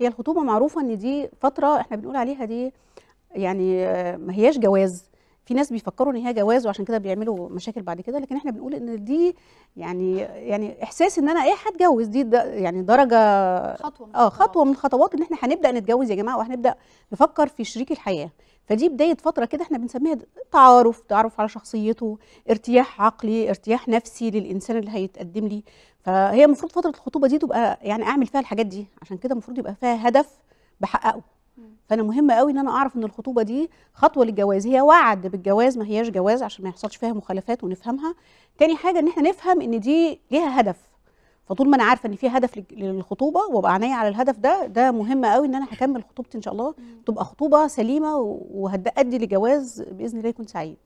هي الخطوبه معروفه ان دي فتره احنا بنقول عليها دي يعني ما هياش جواز في ناس بيفكروا ان هي جواز وعشان كده بيعملوا مشاكل بعد كده لكن احنا بنقول ان دي يعني يعني احساس ان انا ايه هتجوز دي يعني درجه خطوه من اه خطوه من الخطوات ان احنا هنبدا نتجوز يا جماعه وهنبدا نفكر في شريك الحياه فدي بدايه فتره كده احنا بنسميها تعارف تعرف على شخصيته ارتياح عقلي ارتياح نفسي للانسان اللي هيتقدم لي فهي المفروض فتره الخطوبه دي تبقى يعني اعمل فيها الحاجات دي عشان كده المفروض يبقى فيها هدف بحققه فانا مهم قوي ان انا اعرف ان الخطوبه دي خطوه للجواز هي وعد بالجواز ما هياش جواز عشان ما يحصلش فيها مخالفات ونفهمها تاني حاجه ان احنا نفهم ان دي ليها هدف فطول ما انا عارفه ان في هدف للخطوبه وابقى عينيا على الهدف ده ده مهم قوي ان انا هكمل خطوبتي ان شاء الله تبقى خطوبه سليمه وهتأدي لجواز باذن الله يكون سعيد